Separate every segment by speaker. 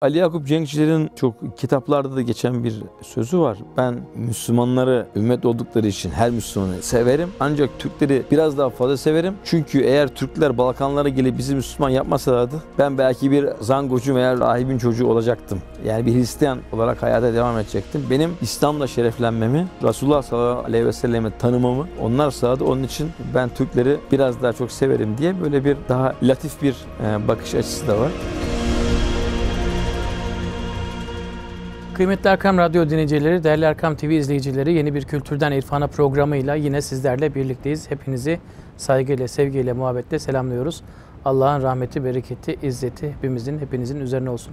Speaker 1: Ali Yakup Cenkçilerin çok kitaplarda da geçen bir sözü var. Ben Müslümanları ümmet oldukları için her Müslümanı severim. Ancak Türkleri biraz daha fazla severim. Çünkü eğer Türkler Balkanlara gelip bizi Müslüman yapmasalardı ben belki bir zangocu veya rahibin çocuğu olacaktım. Yani bir Hristiyan olarak hayata devam edecektim. Benim İslam'la şereflenmemi, Resulullah sallallahu aleyhi ve sellem'i tanımamı onlar sağladı. Onun için ben Türkleri biraz daha çok severim diye böyle bir daha latif bir e, bakış açısı da var.
Speaker 2: Kıymetli Erkam Radyo dinleyicileri, değerli Erkam TV izleyicileri yeni bir Kültürden İrfana programıyla yine sizlerle birlikteyiz. Hepinizi saygıyla, sevgiyle, muhabbetle selamlıyoruz. Allah'ın rahmeti, bereketi, izzeti hepimizin, hepinizin üzerine olsun.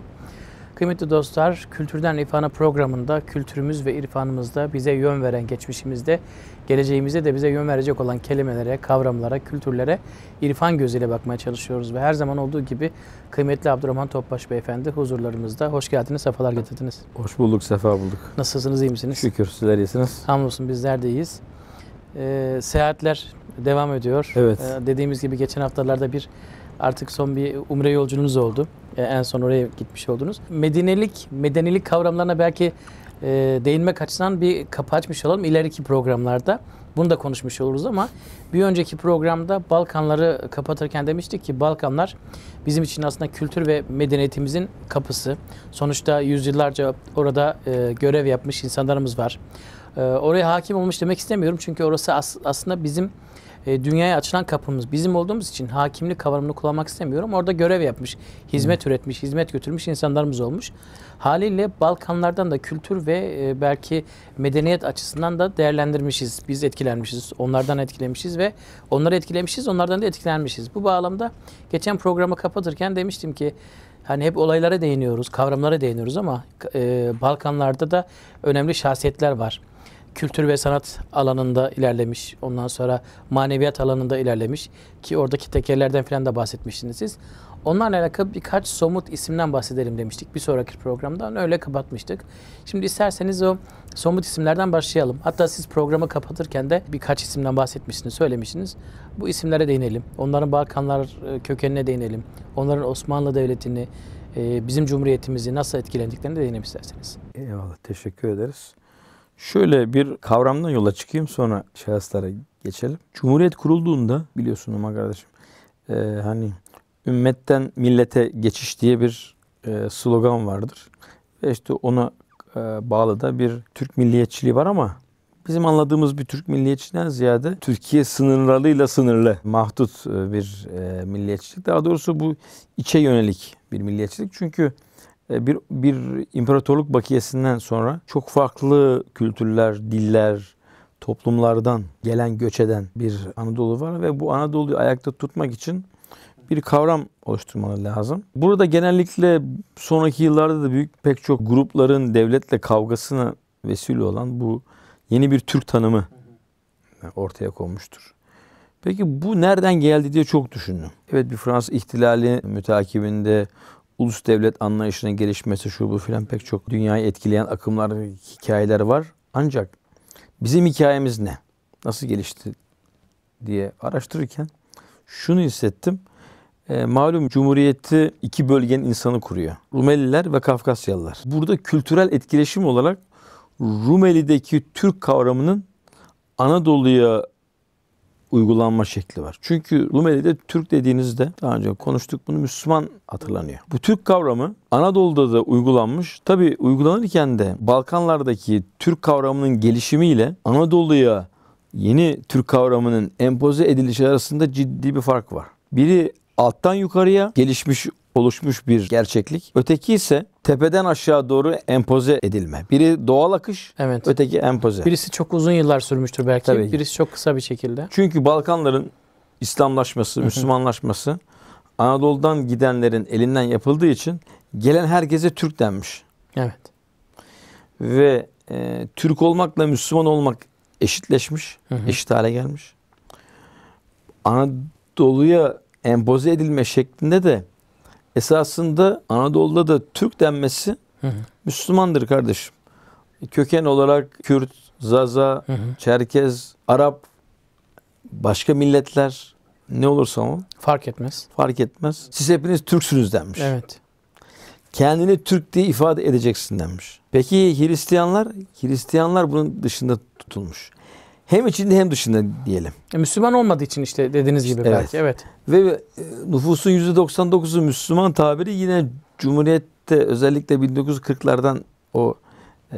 Speaker 2: Kıymetli dostlar, Kültürden İrfana programında kültürümüz ve irfanımızda bize yön veren geçmişimizde, geleceğimizde de bize yön verecek olan kelimelere, kavramlara, kültürlere irfan gözüyle bakmaya çalışıyoruz. Ve her zaman olduğu gibi kıymetli Abdurrahman Topbaş Beyefendi huzurlarımızda. Hoş geldiniz, sefalar getirdiniz.
Speaker 1: Hoş bulduk, sefa bulduk. Nasılsınız, iyi misiniz? Şükür, sizler iyisiniz.
Speaker 2: Hamdolsun bizler de iyiyiz. Ee, seyahatler devam ediyor. Evet. Ee, dediğimiz gibi geçen haftalarda bir artık son bir umre yolculuğumuz oldu. E, en son oraya gitmiş oldunuz. Medenilik, medenilik kavramlarına belki e, değinmek açısından bir kapı açmış olalım ileriki programlarda. Bunu da konuşmuş oluruz ama bir önceki programda Balkanları kapatırken demiştik ki Balkanlar bizim için aslında kültür ve medeniyetimizin kapısı. Sonuçta yüzyıllarca orada e, görev yapmış insanlarımız var. E, oraya hakim olmuş demek istemiyorum çünkü orası as- aslında bizim e, dünyaya açılan kapımız bizim olduğumuz için hakimlik kavramını kullanmak istemiyorum. Orada görev yapmış, hizmet Hı. üretmiş, hizmet götürmüş insanlarımız olmuş. Haliyle Balkanlardan da kültür ve e, belki medeniyet açısından da değerlendirmişiz. Biz etkilenmişiz, onlardan etkilemişiz ve onları etkilemişiz, onlardan da etkilenmişiz. Bu bağlamda geçen programı kapatırken demiştim ki hani hep olaylara değiniyoruz, kavramlara değiniyoruz ama e, Balkanlarda da önemli şahsiyetler var kültür ve sanat alanında ilerlemiş. Ondan sonra maneviyat alanında ilerlemiş. Ki oradaki tekerlerden falan da bahsetmiştiniz siz. Onlarla alakalı birkaç somut isimden bahsedelim demiştik bir sonraki programdan. Öyle kapatmıştık. Şimdi isterseniz o somut isimlerden başlayalım. Hatta siz programı kapatırken de birkaç isimden bahsetmişsiniz, söylemişsiniz. Bu isimlere değinelim. Onların Balkanlar e, kökenine değinelim. Onların Osmanlı Devleti'ni, e, bizim Cumhuriyetimizi nasıl etkilendiklerine değinelim isterseniz.
Speaker 1: Eyvallah, teşekkür ederiz. Şöyle bir kavramdan yola çıkayım sonra şahıslara geçelim. Cumhuriyet kurulduğunda biliyorsun ama kardeşim e, hani ümmetten millete geçiş diye bir e, slogan vardır. Ve işte ona e, bağlı da bir Türk milliyetçiliği var ama bizim anladığımız bir Türk milliyetçiliğinden ziyade Türkiye sınırlarıyla sınırlı, mahdut e, bir e, milliyetçilik. Daha doğrusu bu içe yönelik bir milliyetçilik. Çünkü e, bir, bir imparatorluk bakiyesinden sonra çok farklı kültürler, diller, toplumlardan gelen, göç eden bir Anadolu var ve bu Anadolu'yu ayakta tutmak için bir kavram oluşturmaları lazım. Burada genellikle sonraki yıllarda da büyük pek çok grupların devletle kavgasına vesile olan bu yeni bir Türk tanımı ortaya konmuştur. Peki bu nereden geldi diye çok düşündüm. Evet bir Fransız ihtilali mütakibinde ulus devlet anlayışının gelişmesi şu bu filan pek çok dünyayı etkileyen akımlar, hikayeler var. Ancak bizim hikayemiz ne? Nasıl gelişti diye araştırırken şunu hissettim. E, malum Cumhuriyeti iki bölgenin insanı kuruyor. Rumeliler ve Kafkasyalılar. Burada kültürel etkileşim olarak Rumeli'deki Türk kavramının Anadolu'ya uygulanma şekli var. Çünkü Rumeli'de Türk dediğinizde daha önce konuştuk bunu Müslüman hatırlanıyor. Bu Türk kavramı Anadolu'da da uygulanmış. Tabi uygulanırken de Balkanlardaki Türk kavramının gelişimiyle Anadolu'ya yeni Türk kavramının empoze edilişi arasında ciddi bir fark var. Biri alttan yukarıya gelişmiş oluşmuş bir gerçeklik. Öteki ise tepeden aşağı doğru empoze edilme. Biri doğal akış, evet. öteki empoze. Birisi çok uzun yıllar sürmüştür belki. Tabii. Birisi çok kısa bir şekilde. Çünkü Balkanların İslamlaşması, Müslümanlaşması Anadolu'dan gidenlerin elinden yapıldığı için gelen herkese Türk denmiş. Evet. Ve e, Türk olmakla Müslüman olmak eşitleşmiş, eşit hale gelmiş. Anadolu'ya empoze edilme şeklinde de esasında Anadolu'da da Türk denmesi hı hı. Müslümandır kardeşim. Köken olarak Kürt, Zaza, hı hı. Çerkez, Arap, başka milletler ne olursa o. Fark etmez. Fark etmez. Siz hepiniz Türksünüz denmiş. Evet. Kendini Türk diye ifade edeceksin denmiş. Peki Hristiyanlar? Hristiyanlar bunun dışında tutulmuş. Hem içinde hem dışında diyelim. E, Müslüman olmadığı için işte dediğiniz gibi evet. belki evet. Ve e, nüfusun %99'u Müslüman tabiri yine Cumhuriyet'te özellikle 1940'lardan o e,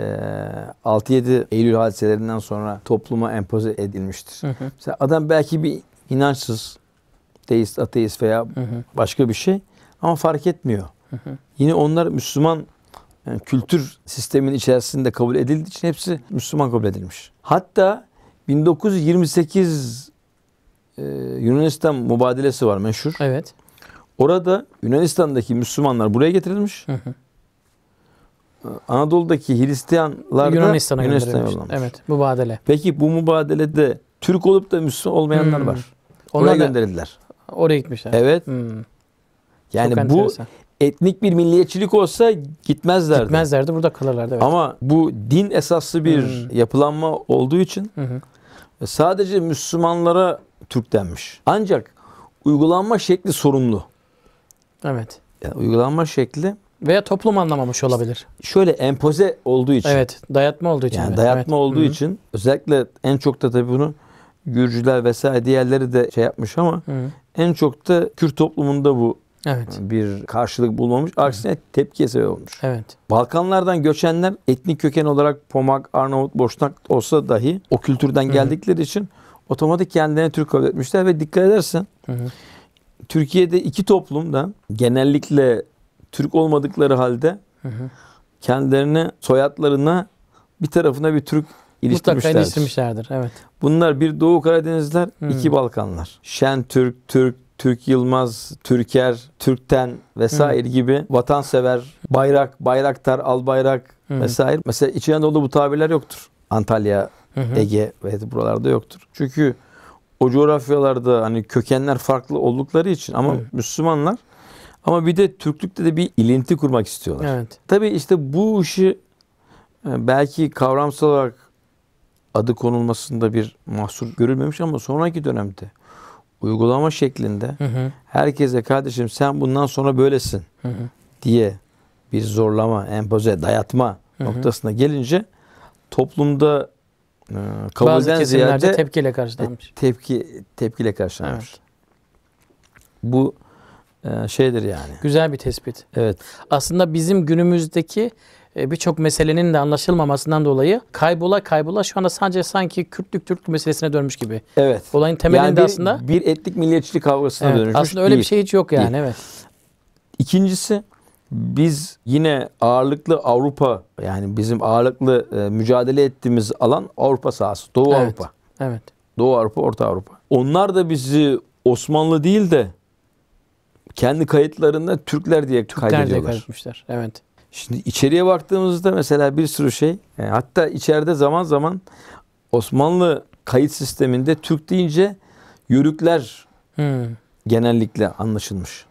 Speaker 1: 6-7 Eylül hadiselerinden sonra topluma empoze edilmiştir. Hı hı. Mesela adam belki bir inançsız, deist, ateist veya hı hı. başka bir şey ama fark etmiyor. Hı hı. Yine onlar Müslüman yani kültür sistemin içerisinde kabul edildiği için hepsi Müslüman kabul edilmiş. Hatta 1928 e, Yunanistan mübadelesi var meşhur. Evet. Orada Yunanistan'daki Müslümanlar buraya getirilmiş. Hı hı. E, Anadolu'daki Hristiyanlar Yunanistan'a Yunanistan yollanmış.
Speaker 2: Evet, mübadele.
Speaker 1: Peki bu mübadelede Türk olup da Müslüman olmayanlar hmm. var. Onlar oraya gönderildiler. Oraya gitmişler. Evet. Hmm. Yani Çok bu etnik bir milliyetçilik olsa gitmezlerdi.
Speaker 2: Gitmezlerdi, burada kalırlardı. Evet.
Speaker 1: Ama bu din esaslı bir hmm. yapılanma olduğu için... Hı hı e, sadece Müslümanlara Türk denmiş. Ancak uygulanma şekli sorumlu. Evet. Yani uygulanma şekli veya toplum anlamamış olabilir. Şöyle empoze olduğu için. Evet, dayatma olduğu için. Yani evet. dayatma evet. olduğu Hı-hı. için özellikle en çok da tabii bunu Gürcüler vesaire diğerleri de şey yapmış ama Hı-hı. en çok da Kürt toplumunda bu evet. Ee, bir karşılık bulmamış. Aksine evet. tepkiye sebep olmuş. Evet. Balkanlardan göçenler etnik köken olarak Pomak, Arnavut, Boşnak olsa dahi o kültürden Hı-hı. geldikleri için otomatik kendilerini Türk kabul etmişler ve dikkat edersen Hı-hı. Türkiye'de iki toplum da genellikle Türk olmadıkları halde Hı-hı. kendilerine soyadlarına bir tarafına bir Türk iliştirmişlerdir. Mutlaka iliştirmişlerdir. Evet. Bunlar bir Doğu Karadenizler, hmm. iki Balkanlar. Şen Türk, Türk, Türk Yılmaz, Türker, Türkten vesaire Hı. gibi vatansever, bayrak, bayraktar, albayrak Hı. vesaire. Mesela İç Anadolu'da bu tabirler yoktur. Antalya, Hı. Ege ve buralarda yoktur. Çünkü o coğrafyalarda hani kökenler farklı oldukları için ama Hı. Müslümanlar ama bir de Türklükte de bir ilinti kurmak istiyorlar. Evet. Tabii işte bu işi e, belki kavramsal olarak adı konulmasında bir mahsur görülmemiş ama sonraki dönemde uygulama şeklinde hı hı. herkese kardeşim sen bundan sonra böylesin hı hı. diye bir zorlama, empoze, dayatma hı hı. noktasına gelince toplumda e, kabulden ziyade tepkiyle karşılanmış. E, tepki tepkiyle karşılanmış. Evet. Bu e, şeydir yani. Güzel bir tespit. Evet.
Speaker 2: Aslında bizim günümüzdeki e, birçok meselenin de anlaşılmamasından dolayı kaybola kaybola şu anda sadece sanki Kürtlük Türklük meselesine dönmüş gibi. Evet. Olayın temelinde yani bir, aslında
Speaker 1: bir etnik milliyetçilik kavgasına evet, dönüşmüş. Aslında öyle değil. bir şey hiç yok yani değil. evet. İkincisi biz yine ağırlıklı Avrupa yani bizim ağırlıklı e, mücadele ettiğimiz alan Avrupa sahası, Doğu evet, Avrupa. Evet. Doğu Avrupa, Orta Avrupa. Onlar da bizi Osmanlı değil de kendi kayıtlarında Türkler diye Türkler kaydediyorlar. Diye
Speaker 2: kaydetmişler. Evet.
Speaker 1: Şimdi içeriye baktığımızda mesela bir sürü şey yani e, hatta içeride zaman zaman Osmanlı kayıt sisteminde Türk deyince yörükler hmm. genellikle anlaşılmış.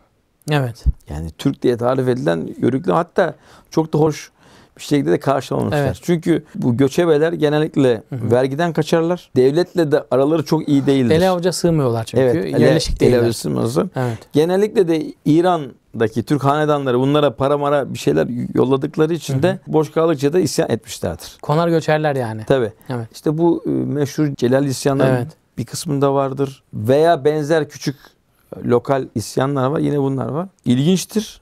Speaker 1: Evet. Yani Türk diye tarif edilen yörükler hatta çok da hoş bir şekilde de karşılanmışlar. Evet. Çünkü bu göçebeler genellikle Hı-hı. vergiden kaçarlar. Devletle de araları çok iyi değildir. Ele
Speaker 2: avuca sığmıyorlar çünkü. Evet, ele, yerleşik Ele sığmıyorlar. Evet.
Speaker 1: Genellikle de İran daki Türk hanedanları bunlara para mara bir şeyler yolladıkları için hı hı. de boş kaldıkça da isyan etmişlerdir. Konar göçerler yani. Tabi. Evet. İşte bu e, meşhur Celal isyanları evet. bir kısmında vardır. Veya benzer küçük e, lokal isyanlar var. Yine bunlar var. İlginçtir.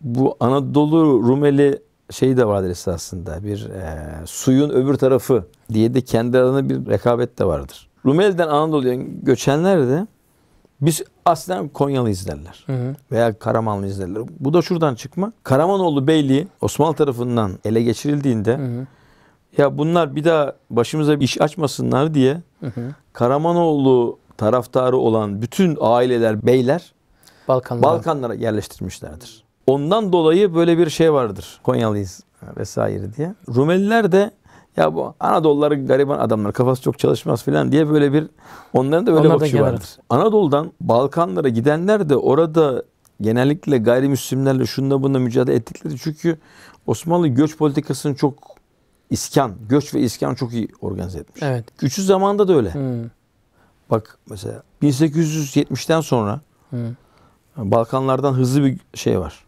Speaker 1: Bu Anadolu Rumeli şeyi de vardır esasında. Bir e, suyun öbür tarafı diye de kendi aralarında bir rekabet de vardır. Rumeli'den Anadolu'ya göçenler de biz aslında Konyalı derler. Hı hı. Veya Karamanlı derler. Bu da şuradan çıkma. Karamanoğlu Beyliği Osmanlı tarafından ele geçirildiğinde hı hı. ya bunlar bir daha başımıza bir iş açmasınlar diye hı hı. Karamanoğlu taraftarı olan bütün aileler, beyler Balkanlara, Balkanlara yerleştirmişlerdir. Ondan dolayı böyle bir şey vardır. Konyalıyız vesaire diye. Rumeliler de ya bu Anadoluları gariban adamlar kafası çok çalışmaz filan diye böyle bir onların da böyle Onlar bakışı vardır. Anadolu'dan Balkanlara gidenler de orada genellikle gayrimüslimlerle şunda bunda mücadele ettikleri çünkü Osmanlı göç politikasını çok iskan, göç ve iskan çok iyi organize etmiş. Evet. Güçlü zamanda da öyle. Hmm. Bak mesela 1870'ten sonra hmm. Balkanlardan hızlı bir şey var.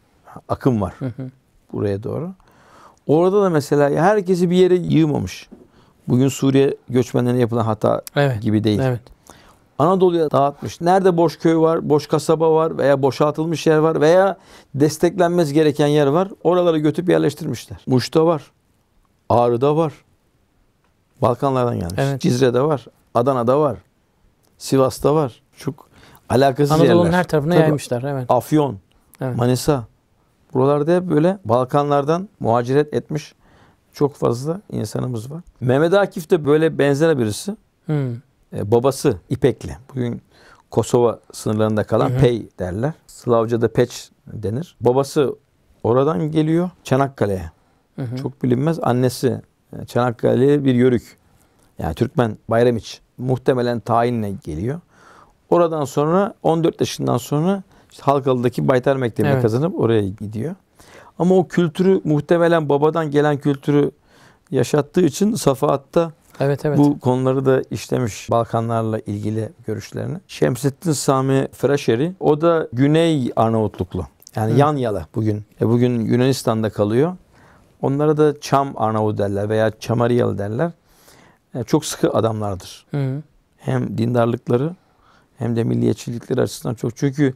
Speaker 1: Akım var. Hı hı. Buraya doğru. Orada da mesela herkesi bir yere yığmamış. Bugün Suriye göçmenlerine yapılan hata evet. gibi değil. Evet. Anadolu'ya dağıtmış. Nerede boş köy var, boş kasaba var veya boşaltılmış yer var veya desteklenmez gereken yer var. oraları götüp yerleştirmişler. Muş'ta var. Ağrı'da var. Balkanlardan gelmiş. Evet. Cizre'de var. Adana'da var. Sivas'ta var. Çok alakasız Anadolu'nun yerler. Anadolu'nun her tarafına Tabii, yaymışlar. Evet. Afyon, evet. Manisa, Buralarda hep böyle Balkanlardan muhaciret etmiş çok fazla insanımız var. Mehmet Akif de böyle benzer birisi. Hmm. Ee, babası İpekli. Bugün Kosova sınırlarında kalan hı Pey derler. Slavca'da Peç denir. Babası oradan geliyor Çanakkale'ye. Çok bilinmez. Annesi e, Çanakkale'ye bir yörük. Yani Türkmen Bayramiç. Muhtemelen tayinle geliyor. Oradan sonra 14 yaşından sonra Halkalı'daki Baytar Mektebi'ne evet. kazanıp oraya gidiyor. Ama o kültürü muhtemelen babadan gelen kültürü yaşattığı için Safahat'ta evet, evet. bu konuları da işlemiş Balkanlarla ilgili görüşlerini. Şemsettin Sami Freşeri o da Güney Arnavutluklu. Yani Hı. yan yala bugün. E bugün Yunanistan'da kalıyor. Onlara da Çam Arnavut derler veya Çamariyalı derler. Yani e, çok sıkı adamlardır. Hı. Hem dindarlıkları hem de milliyetçilikler açısından çok. Çünkü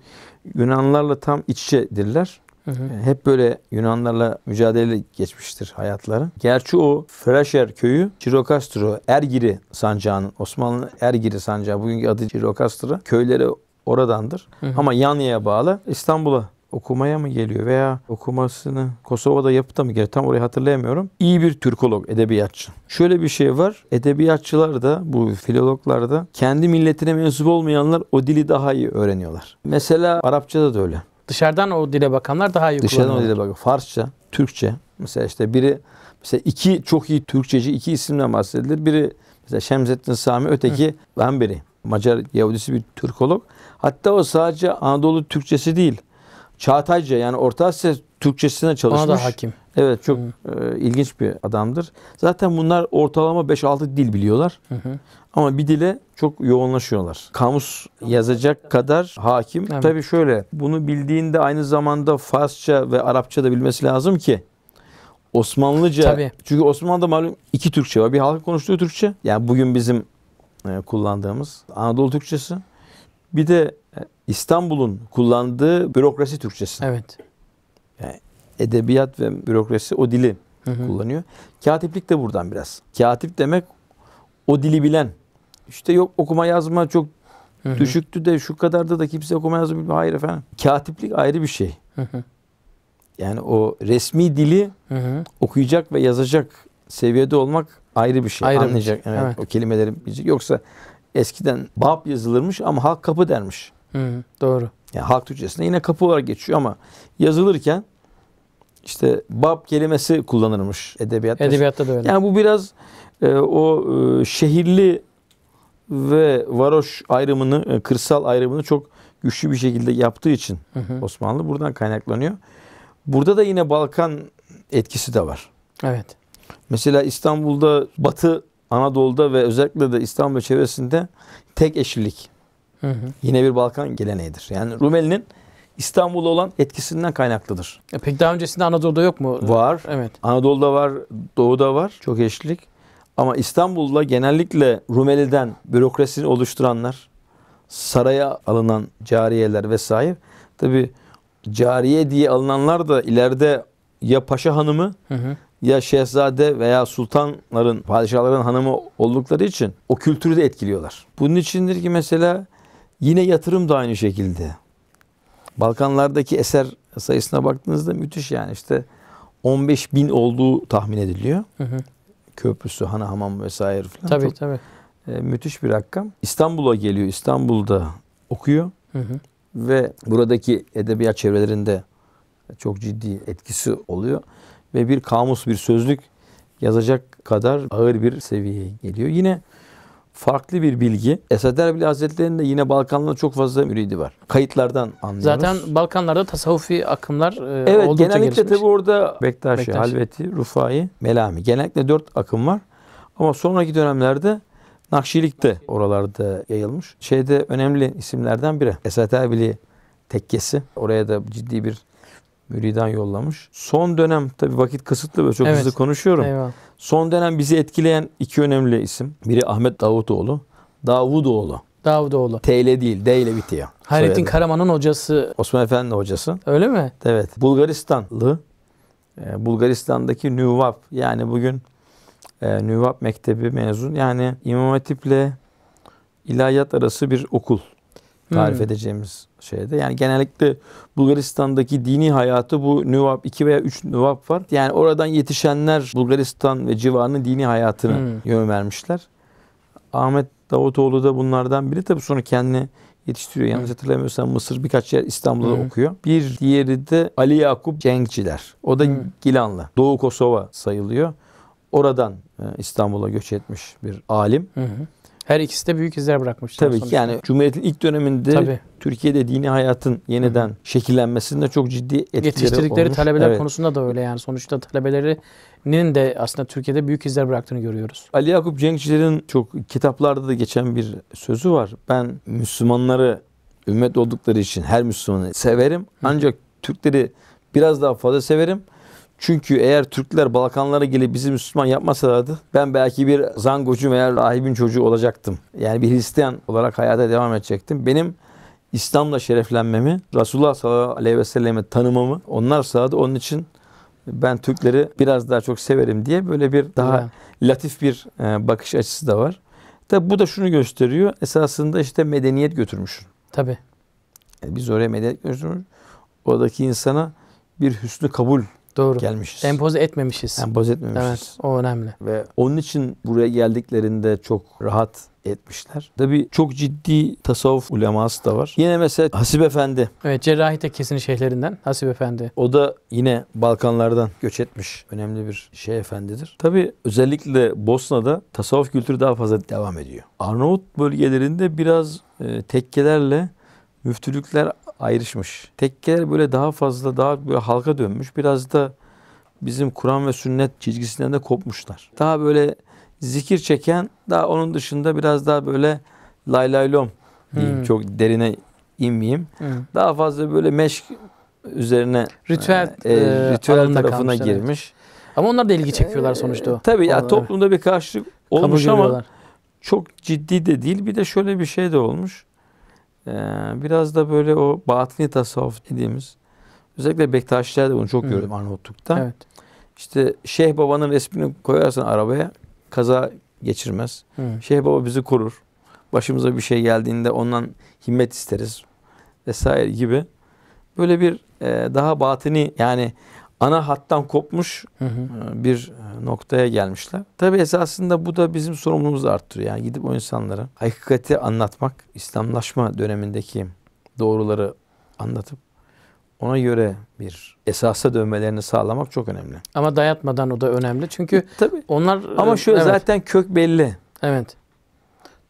Speaker 1: Yunanlarla tam iç içedirler. Hı hı. Ee, hep böyle Yunanlarla mücadele geçmiştir hayatları. Gerçi o Fresher köyü Cirokastro, Ergiri sancağının, Osmanlı'nın Ergiri sancağı, bugünkü adı Cirokastro köyleri oradandır. Hı hı. Ama Yanya'ya bağlı İstanbul'a okumaya mı geliyor veya okumasını Kosova'da yapıp da mı geliyor tam orayı hatırlayamıyorum. İyi bir Türkolog, edebiyatçı. Şöyle bir şey var. Edebiyatçılar da bu filologlar da kendi milletine mensup olmayanlar o dili daha iyi öğreniyorlar. Mesela Arapçada da öyle. Dışarıdan o dile bakanlar daha iyi Dışarıdan o dile bakıyor. Farsça, Türkçe. Mesela işte biri mesela iki çok iyi Türkçeci iki isimden bahsedilir. Biri mesela Şemzettin Sami öteki Hı. ben biri. Macar Yahudisi bir Türkolog. Hatta o sadece Anadolu Türkçesi değil. Çağatayca yani Orta Asya Türkçesine çalışmış. Ona da hakim. Evet çok hı. e, ilginç bir adamdır. Zaten bunlar ortalama 5-6 dil biliyorlar. Hı hı. Ama bir dile çok yoğunlaşıyorlar. Kamus yazacak kadar hakim. Evet. Tabii şöyle bunu bildiğinde aynı zamanda Farsça ve Arapça da bilmesi lazım ki Osmanlıca. Tabii. Çünkü Osmanlı'da malum iki Türkçe var. Bir halk konuştuğu Türkçe. Yani bugün bizim e, kullandığımız Anadolu Türkçesi. Bir de İstanbul'un kullandığı bürokrasi Türkçesi. Evet. Yani edebiyat ve bürokrasi o dili hı hı. kullanıyor. Katiplik de buradan biraz. Katip demek o dili bilen. İşte yok okuma yazma çok hı hı. düşüktü de şu kadardı da kimse okuma yazma bilmiyor. Hayır efendim. Katiplik ayrı bir şey. Hı hı. Yani o resmi dili hı hı. okuyacak ve yazacak seviyede olmak ayrı bir şey. Ayrı Anlayacak. Bir şey. Evet, evet. O kelimeleri bilecek. Yoksa eskiden bab yazılırmış ama halk kapı dermiş. Hı, doğru. Yani halk Türkçesinde yine kapı olarak geçiyor ama yazılırken işte bab kelimesi kullanılmış edebiyatta. Edebiyatta da öyle. Yani bu biraz e, o e, şehirli ve varoş ayrımını, e, kırsal ayrımını çok güçlü bir şekilde yaptığı için hı hı. Osmanlı buradan kaynaklanıyor. Burada da yine Balkan etkisi de var. Evet. Mesela İstanbul'da Batı Anadolu'da ve özellikle de İstanbul çevresinde tek eşlilik Hı Yine bir Balkan geleneğidir. Yani Rumeli'nin İstanbul'a olan etkisinden kaynaklıdır. E peki daha öncesinde Anadolu'da yok mu? Var. Evet. Anadolu'da var, Doğu'da var. Çok eşlik. Ama İstanbul'da genellikle Rumeli'den bürokrasini oluşturanlar, saraya alınan cariyeler vesaire. Tabi cariye diye alınanlar da ileride ya paşa hanımı hı hı. ya şehzade veya sultanların, padişahların hanımı oldukları için o kültürü de etkiliyorlar. Bunun içindir ki mesela Yine yatırım da aynı şekilde. Balkanlardaki eser sayısına baktığınızda müthiş yani işte 15 bin olduğu tahmin ediliyor. Hı hı. Köprüsü, hana hamam vesaire falan. Tabii Çok, tabii. E, müthiş bir rakam. İstanbul'a geliyor. İstanbul'da okuyor. Hı hı. Ve buradaki edebiyat çevrelerinde çok ciddi etkisi oluyor. Ve bir kamus, bir sözlük yazacak kadar ağır bir seviyeye geliyor. Yine farklı bir bilgi. Esad Erbil Hazretleri'nin de yine Balkanlarda çok fazla müridi var. Kayıtlardan anlıyoruz. Zaten
Speaker 2: Balkanlarda tasavvufi akımlar e, evet, oldukça genellikle tabi orada Bektaşi, Bektaşi,
Speaker 1: Halveti, Rufai, Melami. Genellikle dört akım var. Ama sonraki dönemlerde Nakşilik de oralarda yayılmış. Şeyde önemli isimlerden biri. Esad Erbil'i tekkesi. Oraya da ciddi bir Müri'den yollamış. Son dönem tabi vakit kısıtlı ve çok evet. hızlı konuşuyorum. Eyvallah. Son dönem bizi etkileyen iki önemli isim. Biri Ahmet Davutoğlu. Davutoğlu. Davutoğlu. T ile değil, D ile bitiyor. Hayrettin Soyadı. Karaman'ın hocası. Osman Efendi hocası. Öyle mi? Evet. Bulgaristanlı. E, Bulgaristan'daki Nüvap yani bugün e, Nüvap Mektebi mezun. Yani İmam Hatip'le ilahiyat arası bir okul tarif hmm. edeceğimiz şeyde. Yani genellikle Bulgaristan'daki dini hayatı bu nüvap 2 veya 3 nüvap var. Yani oradan yetişenler Bulgaristan ve civarının dini hayatını hmm. yön vermişler. Ahmet Davutoğlu da bunlardan biri. Tabii sonra kendini yetiştiriyor. Yanlış hmm. hatırlamıyorsam Mısır birkaç yer İstanbul'da Hı. Hmm. okuyor. Bir diğeri de Ali Yakup Cengciler O da Hı. Hmm. Gilanlı. Doğu Kosova sayılıyor. Oradan e, İstanbul'a göç etmiş bir alim. Hı her ikisi de büyük izler bırakmıştır. Tabii sonuçta. yani Cumhuriyet'in ilk döneminde Tabii. Türkiye'de dini hayatın yeniden Hı. şekillenmesinde çok ciddi etkileri Yetiştirdikleri olmuş. talebeler evet.
Speaker 2: konusunda da öyle yani. Sonuçta talebelerinin de aslında Türkiye'de büyük izler bıraktığını görüyoruz.
Speaker 1: Ali Yakup Cenkçilerin çok kitaplarda da geçen bir sözü var. Ben Müslümanları ümmet oldukları için her Müslümanı severim. Ancak Türkleri biraz daha fazla severim. Çünkü eğer Türkler Balkanlara gelip bizi Müslüman yapmasalardı ben belki bir zangocu veya rahibin çocuğu olacaktım. Yani bir Hristiyan olarak hayata devam edecektim. Benim İslam'la şereflenmemi, Resulullah sallallahu aleyhi ve sellemi tanımamı onlar sağladı. Onun için ben Türkleri biraz daha çok severim diye böyle bir daha evet. latif bir e, bakış açısı da var. Tabi bu da şunu gösteriyor. Esasında işte medeniyet götürmüş. Tabi. Yani e, biz oraya medeniyet götürmüş. Oradaki insana bir hüsnü kabul Doğru. gelmişiz. Empoze etmemişiz. Empoze etmemişiz. Evet o önemli. Ve onun için buraya geldiklerinde çok rahat etmişler. Tabi çok ciddi tasavvuf uleması da var. Yine mesela Hasip Efendi.
Speaker 2: Evet cerrahi tekkesinin şeyhlerinden Hasip Efendi.
Speaker 1: O da yine Balkanlardan göç etmiş önemli bir şey efendidir. Tabi özellikle Bosna'da tasavvuf kültürü daha fazla devam ediyor. Arnavut bölgelerinde biraz e, tekkelerle müftülükler ayrışmış. Tekkeler böyle daha fazla daha böyle halka dönmüş. Biraz da bizim Kur'an ve sünnet çizgisinden de kopmuşlar. Daha böyle zikir çeken daha onun dışında biraz daha böyle lay diyeyim. Hmm. Çok derine inmeyeyim. Hmm. Daha fazla böyle meşk üzerine ritüel, e, e, e ritüel tarafına kalmış, girmiş. Evet. Ama onlar da ilgi çekiyorlar e, sonuçta. E, tabii ya toplumda bir karşılık olmuş ama çok ciddi de değil. Bir de şöyle bir şey de olmuş. Ee, biraz da böyle o batini tasavvuf dediğimiz özellikle Bektaşiler de bunu çok gördüm Arnavutluk'ta. Evet. İşte Şeyh Baba'nın resmini koyarsan arabaya kaza geçirmez. Hı. Şeyh Baba bizi korur. Başımıza bir şey geldiğinde ondan himmet isteriz vesaire gibi. Böyle bir e, daha batini yani ana hattan kopmuş hı hı. E, bir e, noktaya gelmişler. Tabi esasında bu da bizim sorumluluğumuzu arttırıyor. Yani gidip o insanlara hakikati anlatmak, İslamlaşma dönemindeki doğruları anlatıp ona göre bir esasa dönmelerini sağlamak çok önemli.
Speaker 2: Ama dayatmadan o da önemli. Çünkü e, Tabii. onlar Ama şu evet. zaten kök belli. Evet.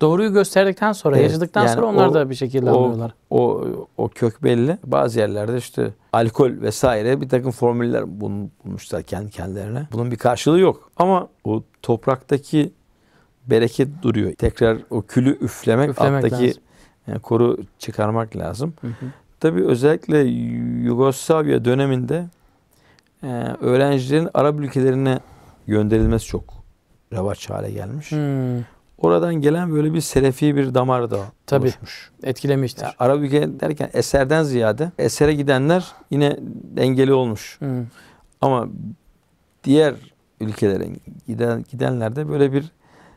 Speaker 1: Doğruyu gösterdikten sonra, evet. yaşadıktan yani sonra onlar o, da bir şekilde o, anlıyorlar. O o kök belli. Bazı yerlerde işte alkol vesaire bir takım formüller bulmuşlar kendi kendilerine. Bunun bir karşılığı yok. Ama o topraktaki bereket duruyor. Tekrar o külü üflemek, üflemek alttaki lazım. Yani e, koru çıkarmak lazım. Hı hı. Tabii özellikle Yugoslavya döneminde e, öğrencilerin Arap ülkelerine gönderilmesi çok revaç hale gelmiş. Hmm. Oradan gelen böyle bir selefi bir damar da Tabii, oluşmuş. etkilemiştir. Yani Arap ülke derken eserden ziyade esere gidenler yine dengeli olmuş. Hı. Ama diğer ülkelerin giden, gidenlerde böyle bir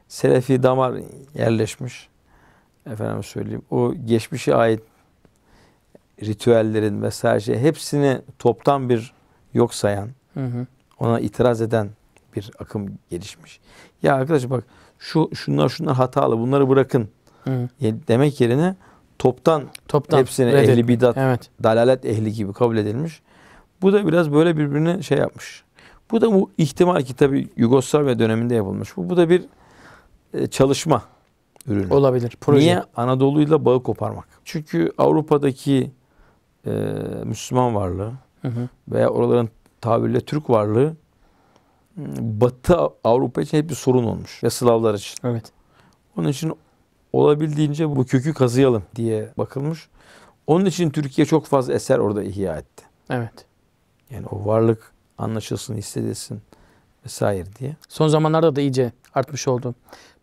Speaker 1: selefi damar yerleşmiş. Efendim söyleyeyim. O geçmişe ait ritüellerin vesaire hepsini toptan bir yok sayan, hı ona itiraz eden bir akım gelişmiş. Ya arkadaş bak şu şunlar şunlar hatalı bunları bırakın Hı. demek yerine toptan, toptan hepsini reddet. ehli bidat, evet. dalalet ehli gibi kabul edilmiş. Bu da biraz böyle birbirine şey yapmış. Bu da bu ihtimal ki tabi Yugoslavya döneminde yapılmış. Bu, bu da bir e, çalışma ürünü. Olabilir. Proje. Niye Anadolu'yla bağı koparmak? Çünkü Avrupa'daki e, Müslüman varlığı hı hı. veya oraların tabirle Türk varlığı Batı Avrupa için hep bir sorun olmuş ve Slavlar için. Evet. Onun için olabildiğince bu kökü kazıyalım diye bakılmış. Onun için Türkiye çok fazla eser orada ihya etti. Evet. Yani o varlık anlaşılsın, hissedilsin vesaire diye.
Speaker 2: Son zamanlarda da iyice artmış oldu.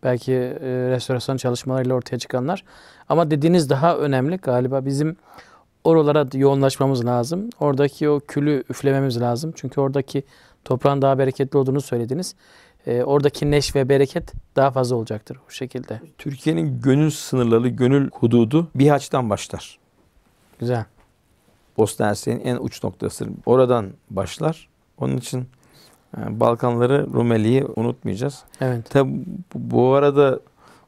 Speaker 2: Belki e, restorasyon çalışmalarıyla ortaya çıkanlar. Ama dediğiniz daha önemli galiba bizim oralara yoğunlaşmamız lazım. Oradaki o külü üflememiz lazım. Çünkü oradaki Toprağın daha bereketli olduğunu söylediniz. E, oradaki neş ve bereket daha fazla olacaktır bu şekilde.
Speaker 1: Türkiye'nin gönül sınırları, gönül hududu bir haçtan başlar. Güzel. Bosna Hersek'in en uç noktası. Oradan başlar. Onun için e, Balkanları, Rumeli'yi unutmayacağız. Evet. Tabi bu arada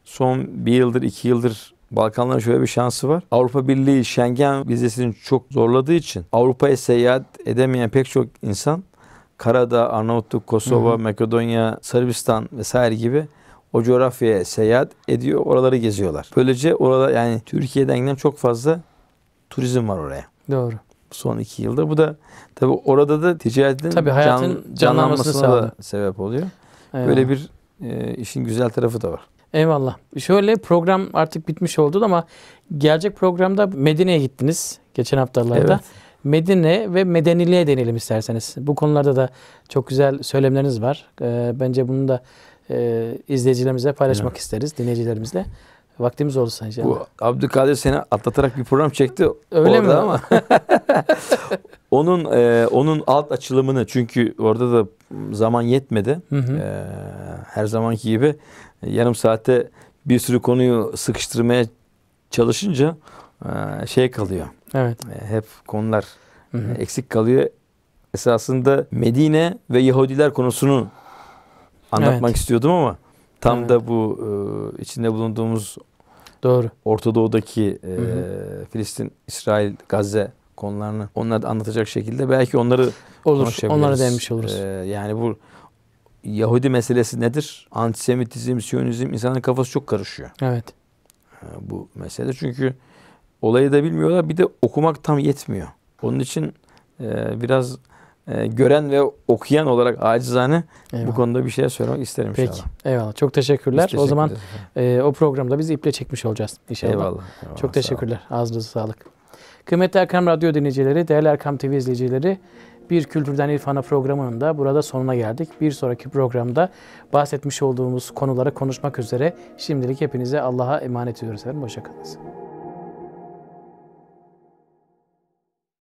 Speaker 1: son bir yıldır, iki yıldır Balkanların şöyle bir şansı var. Avrupa Birliği Schengen vizesini çok zorladığı için Avrupa'ya seyahat edemeyen pek çok insan Karadağ, Arnavutluk, Kosova, hı hı. Makedonya, Sırbistan vesaire gibi o coğrafyaya seyahat ediyor, oraları geziyorlar. Böylece orada yani Türkiye'den giden çok fazla turizm var oraya. Doğru. Son iki yılda. Bu da tabi orada da ticaretin tabii hayatın can, canlanmasına da sebep oluyor. Eyvallah. Böyle bir e, işin güzel tarafı da var.
Speaker 2: Eyvallah. Şöyle program artık bitmiş oldu ama gelecek programda Medine'ye gittiniz geçen haftalarda. Evet. Medine ve medeniliğe deneyelim isterseniz. Bu konularda da çok güzel söylemleriniz var. Ee, bence bunu da e, izleyicilerimize paylaşmak evet. isteriz, dinleyicilerimizle. Vaktimiz oldu inşallah. Bu
Speaker 1: Abdülkadir seni atlatarak bir program çekti. Öyle orada mi? ama. onun e, onun alt açılımını çünkü orada da zaman yetmedi. Hı hı. E, her zamanki gibi yarım saatte bir sürü konuyu sıkıştırmaya çalışınca e, şey kalıyor. Evet. E, hep konular hı hı. E, eksik kalıyor. Esasında Medine ve Yahudiler konusunu anlatmak evet. istiyordum ama tam evet. da bu e, içinde bulunduğumuz Doğru. Orta Doğu'daki e, hı hı. Filistin, İsrail, Gazze konularını onlar da anlatacak şekilde belki onları olur. Onlara değinmiş oluruz. Ee, yani bu Yahudi meselesi nedir? Antisemitizm, Siyonizm insanın kafası çok karışıyor. Evet. E, bu mesele çünkü olayı da bilmiyorlar. Bir de okumak tam yetmiyor. Onun için e, biraz e, gören ve okuyan olarak acizane Eyvallah. bu konuda bir şey söylemek isterim Peki. inşallah.
Speaker 2: Eyvallah. Çok teşekkürler. Teşekkür o zaman e, o programda biz iple çekmiş olacağız inşallah. Eyvallah. Eyvallah. Çok teşekkürler. Ağzınıza sağlık. Kıymetli Erkam Radyo dinleyicileri, değerli Erkam TV izleyicileri, bir Kültürden İrfan'a programının da burada sonuna geldik. Bir sonraki programda bahsetmiş olduğumuz konulara konuşmak üzere. Şimdilik hepinize Allah'a emanet ediyoruz efendim. Hoşçakalın.